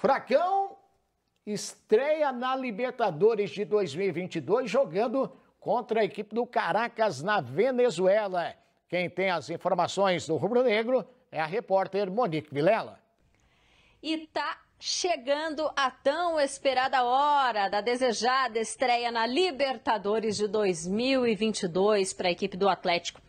Fracão estreia na Libertadores de 2022 jogando contra a equipe do Caracas na Venezuela. Quem tem as informações do Rubro Negro é a repórter Monique Vilela. E tá Chegando a tão esperada hora da desejada estreia na Libertadores de 2022 para a equipe do Atlético.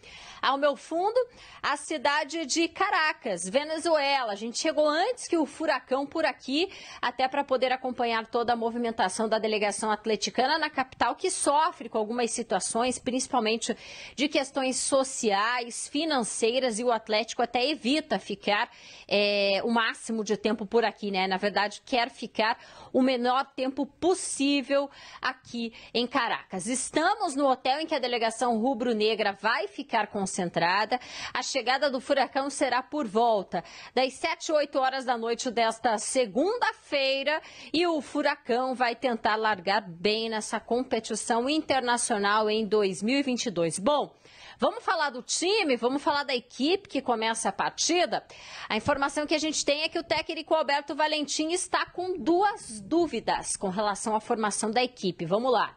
Ao meu fundo, a cidade de Caracas, Venezuela. A gente chegou antes que o furacão por aqui, até para poder acompanhar toda a movimentação da delegação atleticana na capital, que sofre com algumas situações, principalmente de questões sociais, financeiras, e o Atlético até evita ficar é, o máximo de tempo por aqui, né? Na verdade, quer ficar o menor tempo possível aqui em Caracas. Estamos no hotel em que a delegação rubro-negra vai ficar concentrada. A chegada do furacão será por volta das 7, 8 horas da noite desta segunda-feira e o furacão vai tentar largar bem nessa competição internacional em 2022. Bom, Vamos falar do time, vamos falar da equipe que começa a partida. A informação que a gente tem é que o técnico Alberto Valentim está com duas dúvidas com relação à formação da equipe. Vamos lá.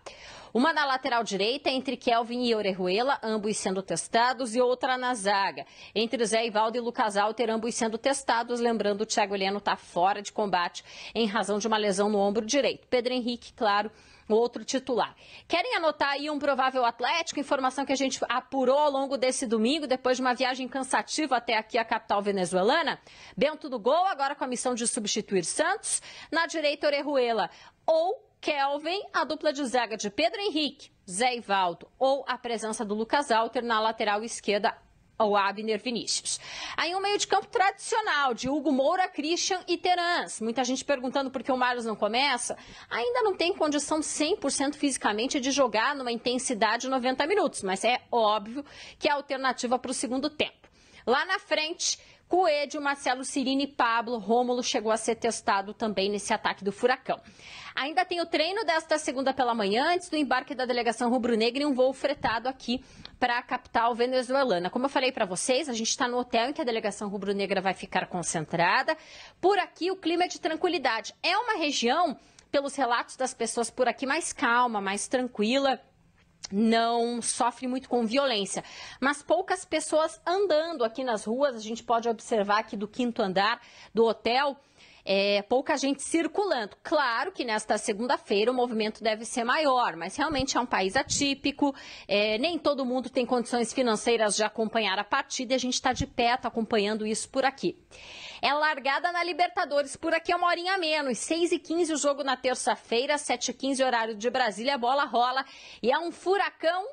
Uma na lateral direita, entre Kelvin e Orejuela, ambos sendo testados, e outra na zaga, entre Zé Ivaldo e Lucas Alter, ambos sendo testados. Lembrando, o Thiago Heleno está fora de combate em razão de uma lesão no ombro direito. Pedro Henrique, claro outro titular. Querem anotar aí um provável Atlético? Informação que a gente apurou ao longo desse domingo, depois de uma viagem cansativa até aqui a capital venezuelana. Bento do Gol, agora com a missão de substituir Santos. Na direita, Orejuela. Ou Kelvin, a dupla de zaga de Pedro Henrique, Zé Ivaldo ou a presença do Lucas Alter na lateral esquerda ou Abner Vinícius. Aí um meio de campo tradicional de Hugo Moura, Christian e Terans. Muita gente perguntando por que o Marlos não começa. Ainda não tem condição 100% fisicamente de jogar numa intensidade de 90 minutos, mas é óbvio que é a alternativa para o segundo tempo. Lá na frente, Coelho, Marcelo Cirini e Pablo Rômulo chegou a ser testado também nesse ataque do furacão. Ainda tem o treino desta segunda pela manhã, antes do embarque da delegação rubro-negra em um voo fretado aqui para a capital venezuelana. Como eu falei para vocês, a gente está no hotel em que a delegação rubro-negra vai ficar concentrada. Por aqui, o clima é de tranquilidade. É uma região, pelos relatos das pessoas por aqui, mais calma, mais tranquila não sofre muito com violência. Mas poucas pessoas andando aqui nas ruas, a gente pode observar aqui do quinto andar do hotel é, pouca gente circulando. Claro que nesta segunda-feira o movimento deve ser maior, mas realmente é um país atípico, é, nem todo mundo tem condições financeiras de acompanhar a partida e a gente está de perto tá acompanhando isso por aqui. É largada na Libertadores, por aqui é uma horinha menos, 6h15 o jogo na terça-feira, 7h15 horário de Brasília, a bola rola e é um furacão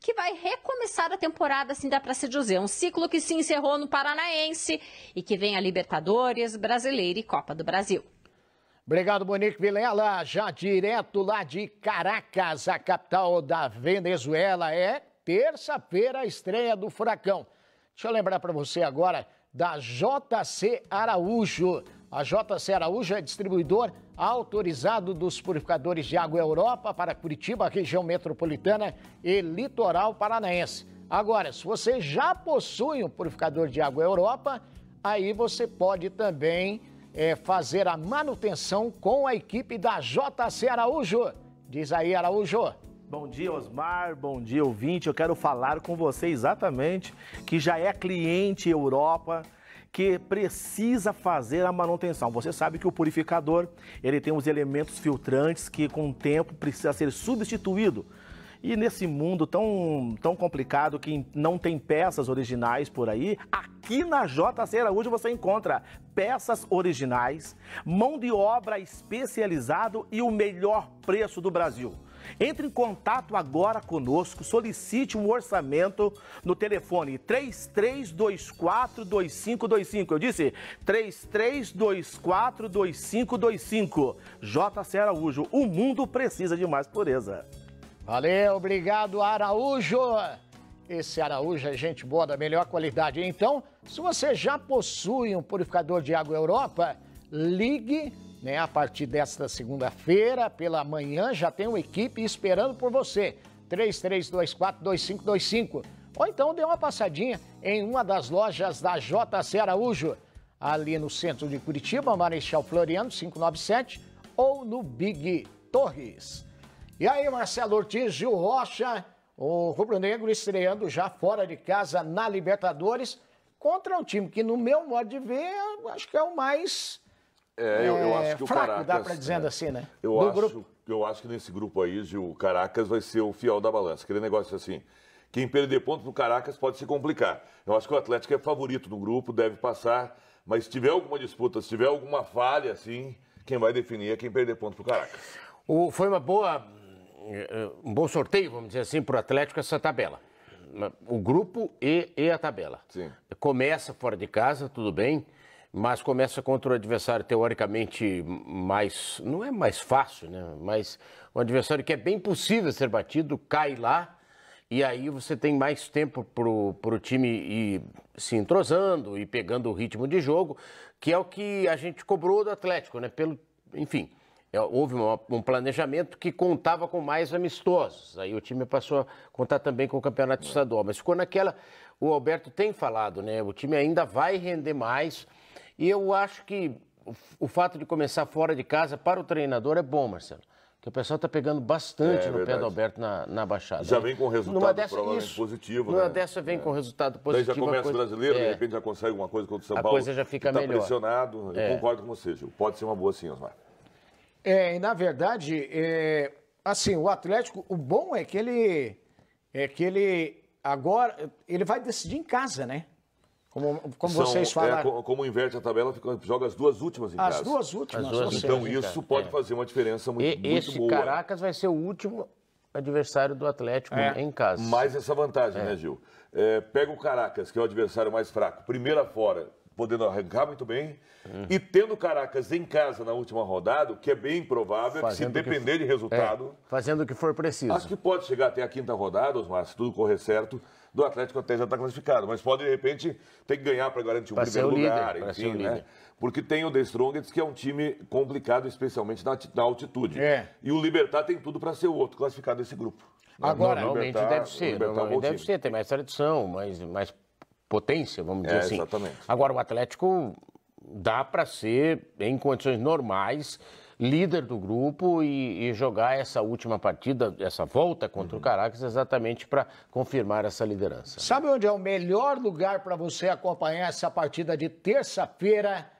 que vai recomeçar a temporada, assim dá para se dizer. Um ciclo que se encerrou no Paranaense e que vem a Libertadores, Brasileira e Copa do Brasil. Obrigado, Monique Vilela. Já direto lá de Caracas, a capital da Venezuela. É terça-feira a estreia do Furacão. Deixa eu lembrar para você agora da JC Araújo. A JC Araújo é distribuidor autorizado dos purificadores de água Europa para Curitiba, região metropolitana e litoral paranaense. Agora, se você já possui um purificador de água Europa, aí você pode também é, fazer a manutenção com a equipe da JC Araújo. Diz aí, Araújo. Bom dia, Osmar. Bom dia, ouvinte. Eu quero falar com você exatamente que já é cliente Europa que precisa fazer a manutenção. Você sabe que o purificador, ele tem os elementos filtrantes que com o tempo precisa ser substituído. E nesse mundo tão, tão complicado que não tem peças originais por aí, aqui na JC Araújo você encontra peças originais, mão de obra especializado e o melhor preço do Brasil. Entre em contato agora conosco, solicite um orçamento no telefone 33242525. Eu disse 33242525. JC Araújo, o mundo precisa de mais pureza. Valeu, obrigado Araújo. Esse Araújo é gente boa da melhor qualidade. Então, se você já possui um purificador de água Europa, ligue né? A partir desta segunda-feira, pela manhã, já tem uma equipe esperando por você. 3324-2525. Ou então dê uma passadinha em uma das lojas da JC Araújo, ali no centro de Curitiba, Marechal Floriano 597, ou no Big Torres. E aí, Marcelo Ortiz, Gil Rocha, o Rubro Negro estreando já fora de casa na Libertadores contra um time que, no meu modo de ver, acho que é o mais é, eu, eu acho é que fraco, o Caracas, dá para dizendo é, assim, né? Eu acho, grupo. eu acho que nesse grupo aí, o Caracas vai ser o fiel da balança. Aquele negócio assim, quem perder ponto pro Caracas pode se complicar. Eu acho que o Atlético é favorito do grupo, deve passar, mas se tiver alguma disputa, se tiver alguma falha, assim, quem vai definir é quem perder ponto pro Caracas. O, foi uma boa, um bom sorteio, vamos dizer assim, pro Atlético essa tabela o grupo e, e a tabela. Sim. Começa fora de casa, tudo bem, mas começa contra o adversário teoricamente mais. não é mais fácil, né? Mas um adversário que é bem possível ser batido, cai lá, e aí você tem mais tempo para o time ir se entrosando e pegando o ritmo de jogo, que é o que a gente cobrou do Atlético, né? Pelo, enfim. É, houve um planejamento que contava com mais amistosos. Aí o time passou a contar também com o campeonato estadual. Mas ficou naquela o Alberto tem falado, né? O time ainda vai render mais. E eu acho que o fato de começar fora de casa para o treinador é bom, Marcelo. Que o pessoal está pegando bastante é, no verdade. pé do Alberto na, na Baixada. Já né? vem com resultado dessa, provavelmente isso, positivo. Numa né? dessa vem é. com resultado positivo. Daí já começa coisa, o brasileiro, é. de repente já consegue alguma coisa contra o São a Paulo. A coisa já fica tá melhor. Está pressionado. Eu é. concordo com você, Gil. Pode ser uma boa sim, Osmar. É, e na verdade, é, assim, o Atlético, o bom é que ele, é que ele agora ele vai decidir em casa, né? Como, como São, vocês falam. É, como, inverte a tabela, fica, joga as duas últimas em as casa. Duas últimas, as duas últimas. Então isso pode é. fazer uma diferença muito, e, muito esse boa. Caracas vai ser o último adversário do Atlético é. em casa. Mais essa vantagem, é. né, Gil? É, pega o Caracas, que é o adversário mais fraco. Primeira fora, podendo arrancar muito bem. Uhum. E tendo Caracas em casa na última rodada, o que é bem provável, é que se depender que... de resultado. É, fazendo o que for preciso. Acho que pode chegar até a quinta rodada, Osmar, se tudo correr certo. Do Atlético até já está classificado, mas pode, de repente, ter que ganhar para garantir pra o primeiro líder, lugar, enfim, né? Porque tem o The Strongest, que é um time complicado, especialmente na, na altitude. É. E o Libertar tem tudo para ser o outro classificado desse grupo. Agora, realmente deve ser. Não, é deve ser, tem mais tradição, mais, mais potência, vamos dizer é, assim. Exatamente. Agora, o Atlético dá para ser, em condições normais, líder do grupo e, e, jogar essa última partida, essa volta contra uhum. o Caracas, exatamente para confirmar essa liderança. Sabe onde é o melhor lugar para você acompanhar essa partida de terça-feira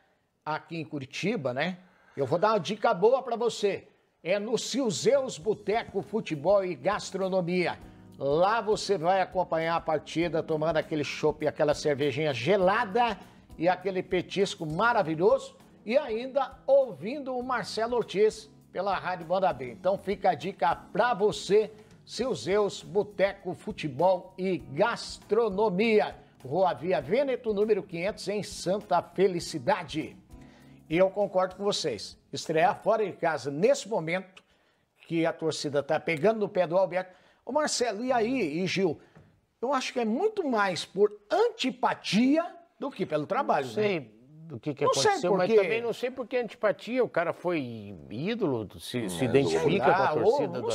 aqui em Curitiba, né? Eu vou dar uma dica boa para você. É no Silzeus Boteco Futebol e Gastronomia. Lá você vai acompanhar a partida tomando aquele chopp, aquela cervejinha gelada e aquele petisco maravilhoso e ainda ouvindo o Marcelo Ortiz pela Rádio Banda B. Então fica a dica para você, seus Zeus, Boteco, Futebol e Gastronomia. Rua Via Vêneto, número 500, em Santa Felicidade. E eu concordo com vocês. Estrear fora de casa nesse momento, que a torcida está pegando no pé do Alberto, Ô Marcelo, e aí, e Gil? Eu acho que é muito mais por antipatia do que pelo trabalho, não sei né? do que, que não aconteceu, sei porque... mas também não sei por que antipatia. O cara foi ídolo, se, se identifica com a ah, torcida ou, do Atlético.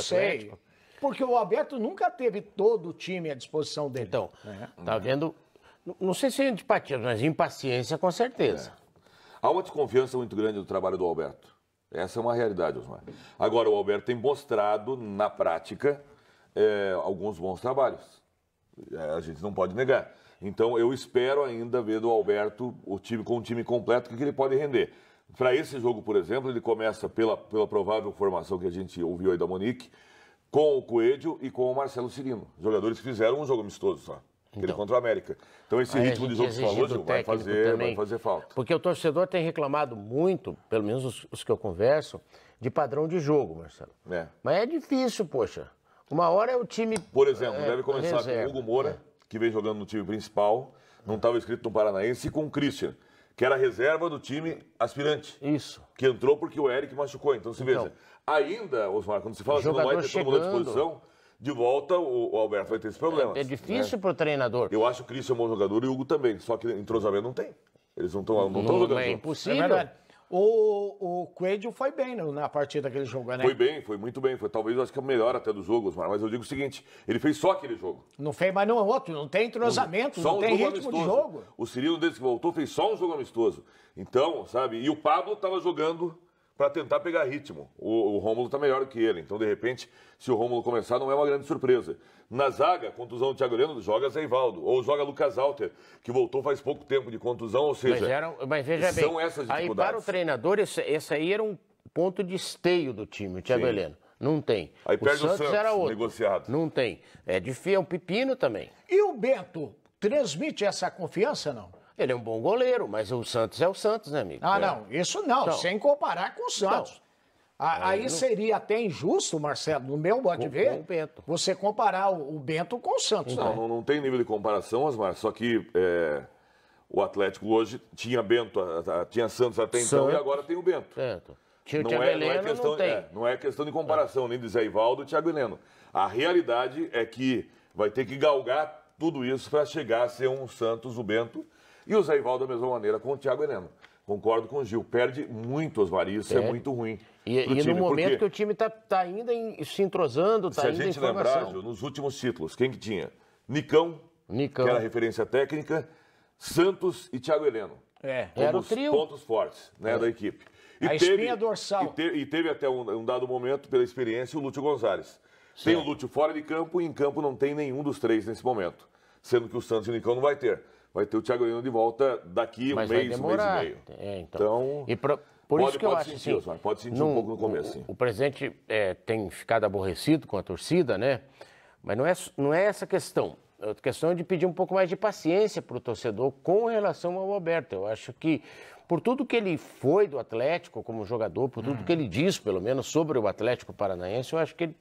Sei. Porque o Alberto nunca teve todo o time à disposição dele. Então, é. tá é. vendo? Não sei se é antipatia, mas impaciência com certeza. É. Há uma desconfiança muito grande do trabalho do Alberto. Essa é uma realidade, Osmar. Agora, o Alberto tem mostrado na prática é, alguns bons trabalhos. É, a gente não pode negar. Então eu espero ainda ver do Alberto o time com o time completo que, que ele pode render. Para esse jogo, por exemplo, ele começa pela, pela provável formação que a gente ouviu aí da Monique, com o Coelho e com o Marcelo Cirino. Jogadores que fizeram um jogo amistoso só. Aquele então. contra o América. Então esse ritmo de jogo que falou, vai fazer, vai fazer falta. Porque o torcedor tem reclamado muito, pelo menos os, os que eu converso, de padrão de jogo, Marcelo. É. Mas é difícil, poxa. Uma hora é o time. Por exemplo, é, deve começar reserva. com o Hugo Moura, que vem jogando no time principal, não estava escrito no Paranaense, e com o Christian, que era reserva do time aspirante. Isso. Que entrou porque o Eric machucou. Então, se veja, então, ainda, Osmar, quando se fala que não vai ter todo mundo à disposição, de volta o, Alberto vai ter esse problema. É, é, difícil né? para o treinador. Eu acho que o Christian é um bom jogador e o Hugo também, só que entrosamento não tem. Eles não estão não, não jogando. É impossível. É o, o Coelho foi bem na partida daquele jogo né? Foi bem, foi muito bem. Foi talvez, acho que é o melhor até dos jogos, mas eu digo o seguinte, ele fez só aquele jogo. Não fez mais nenhum outro, não tem entrosamento, não, não um tem ritmo amistoso. de jogo. O Cirilo, desde que voltou, fez só um jogo amistoso. Então, sabe, e o Pablo estava jogando para tentar pegar ritmo. O, o Rômulo está melhor que ele, então de repente, se o Rômulo começar, não é uma grande surpresa. Na zaga, contusão do Thiago Leno, joga Zé Ivaldo, ou joga Lucas Alter, que voltou faz pouco tempo de contusão, ou seja, mas eram, mas veja são bem, essas dificuldades. Aí para o treinador, esse, esse, aí era um ponto de esteio do time, o Thiago Sim. Heleno. Não tem. Aí o Santos, o Santos era outro. negociado. Não tem. É de é um pepino também. E o Beto transmite essa confiança, não? Ele é um bom goleiro, mas o Santos é o Santos, né, amigo? Ah, é. não, isso não, sem comparar com o Santos. Não. aí, aí não... seria até injusto, Marcelo, no meu modo de ver, você comparar o, o, Bento com o Santos. Não, né? não, não, tem nível de comparação, Osmar, só que é, o Atlético hoje tinha Bento, tinha Santos até então Santos. e agora tem o Bento. Bento. Tio não, Thiago é, é Heleno não é questão, não tem. É, não é questão de comparação, nem de Zé Ivaldo e Thiago Heleno. A realidade é que vai ter que galgar tudo isso para chegar a ser um Santos, o Bento, e o Zé Ivaldo, da mesma maneira, com o Thiago Heleno. Concordo com o Gil, perde muito Osvari, isso é, muito ruim. E, e time, no momento que o time está tá ainda em, se entrosando, está ainda em Se a gente lembrar, Gil, nos últimos títulos, quem que tinha? Nicão, Nicão, que era referência técnica, Santos e Thiago Heleno. É, como era o trio. pontos fortes né, é. da equipe. E a teve, espinha dorsal. E, te, e teve até um, um, dado momento, pela experiência, o Lúcio Gonzalez. Tem o Lúcio fora de campo e em campo não tem nenhum dos três nesse momento. Sendo que o Santos e o Nicão não vai ter vai ter o Thiago Heleno de volta daqui um mês, um mês e meio. É, então. então... Pra, por pode, isso que eu acho sentir, assim, pode sentir num, um pouco no começo. O, o presidente é, tem ficado aborrecido com a torcida, né? Mas não é, não é essa questão. É a questão é de pedir um pouco mais de paciência para o torcedor com relação ao Alberto. Eu acho que por tudo que ele foi do Atlético como jogador, por tudo hum. que ele diz, pelo menos, sobre o Atlético Paranaense, eu acho que ele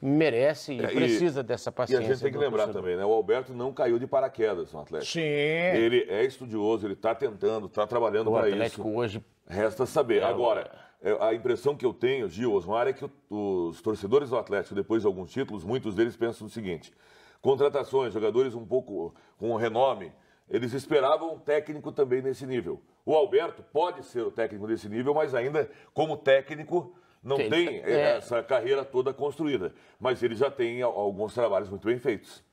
merece e é, precisa dessa paciência. E a gente tem que lembrar professor. também, né? O Alberto não caiu de paraquedas no Atlético. Sim. Ele é estudioso, ele está tentando, está trabalhando o Atlético hoje. Resta saber. É, Agora, é, a impressão que eu tenho, Gil Osmar, é que os torcedores do Atlético, depois de alguns títulos, muitos deles pensam o seguinte: contratações, jogadores um pouco com renome, eles esperavam um técnico também nesse nível. O Alberto pode ser o técnico desse nível, mas ainda como técnico não tem, tem é, é, é. essa carreira toda construída, mas ele já tem alguns trabalhos muito bem feitos.